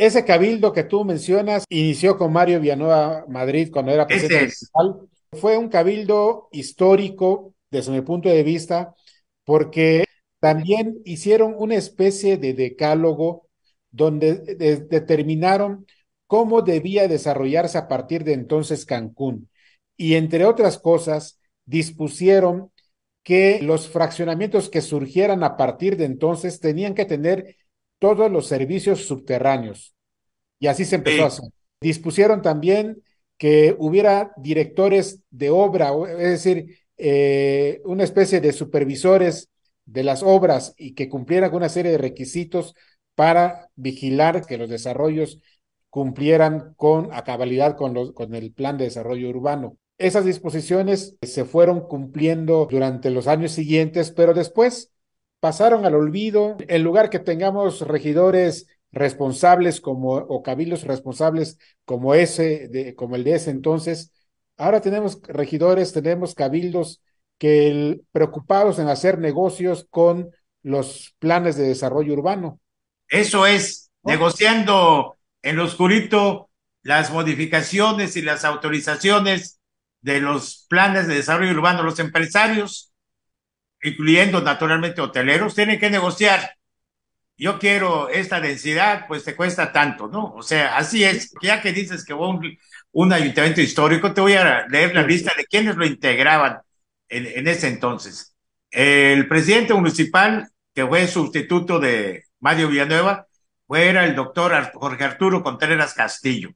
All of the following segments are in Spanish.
Ese cabildo que tú mencionas inició con Mario Villanueva Madrid cuando era presidente municipal. Fue un cabildo histórico desde mi punto de vista porque también hicieron una especie de decálogo donde determinaron cómo debía desarrollarse a partir de entonces Cancún. Y entre otras cosas, dispusieron que los fraccionamientos que surgieran a partir de entonces tenían que tener todos los servicios subterráneos. Y así se empezó a hacer. Dispusieron también que hubiera directores de obra, es decir, eh, una especie de supervisores de las obras y que cumplieran una serie de requisitos para vigilar que los desarrollos cumplieran con a cabalidad con, los, con el plan de desarrollo urbano. Esas disposiciones se fueron cumpliendo durante los años siguientes, pero después pasaron al olvido. En lugar que tengamos regidores responsables como o cabildos responsables como ese de, como el de ese entonces, ahora tenemos regidores, tenemos cabildos que preocupados en hacer negocios con los planes de desarrollo urbano. Eso es, negociando en lo oscurito las modificaciones y las autorizaciones de los planes de desarrollo urbano, los empresarios incluyendo naturalmente hoteleros, tienen que negociar. Yo quiero esta densidad, pues te cuesta tanto, ¿no? O sea, así es. Ya que dices que fue un, ayuntamiento histórico, te voy a leer la lista de quienes lo integraban en, ese entonces. El presidente municipal, que fue sustituto de Mario Villanueva, era el doctor Jorge Arturo Contreras Castillo.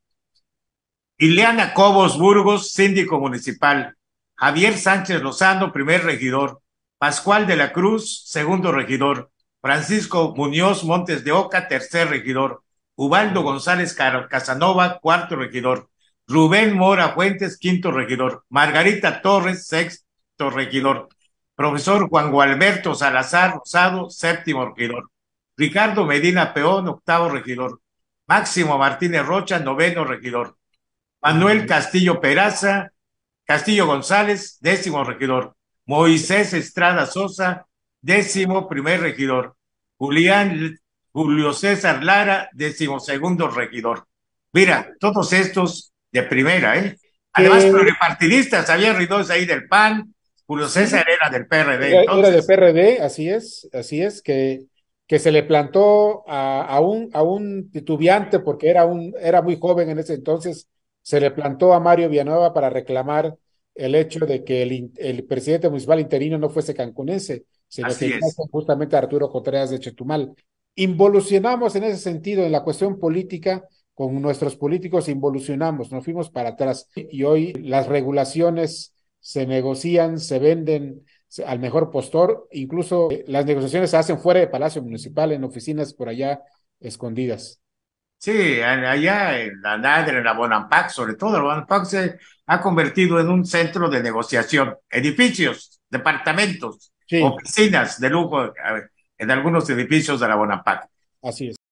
Ileana Cobos Burgos, síndico municipal. Javier Sánchez Lozano, primer regidor. Pascual de la Cruz, segundo regidor, Francisco Muñoz Montes de Oca, tercer regidor, Ubaldo González Casanova, cuarto regidor, Rubén Mora Fuentes, quinto regidor, Margarita Torres, sexto regidor, profesor Juan Gualberto Salazar Rosado, séptimo regidor, Ricardo Medina Peón, octavo regidor, Máximo Martínez Rocha, noveno regidor, Manuel Castillo Peraza, Castillo González, décimo regidor, Moisés Estrada Sosa, décimo primer regidor. Julián Julio César Lara, décimo segundo regidor. Mira, todos estos de primera, ¿eh? Además, pluripartidistas, había ahí del PAN, Julio César era del PRD. Era, del PRD, así es, así es, que, que se le plantó a, a, un, a un titubeante, porque era, un, era muy joven en ese entonces, se le plantó a Mario Villanueva para reclamar el hecho de que el, presidente municipal interino no fuese cancunense, sino que fuese justamente Arturo Contreras de Chetumal. Involucionamos en ese sentido, en la cuestión política, con nuestros políticos involucionamos, nos fuimos para atrás y hoy las regulaciones se negocian, se venden al mejor postor, incluso eh, las negociaciones se hacen fuera de Palacio Municipal, en oficinas por allá escondidas. Sí, allá en la NADRE, en la Bonampak, sobre todo, la Bonampak se ha convertido en un centro de negociación. Edificios, departamentos, oficinas de lujo eh, en algunos edificios de la Bonampak. Así es.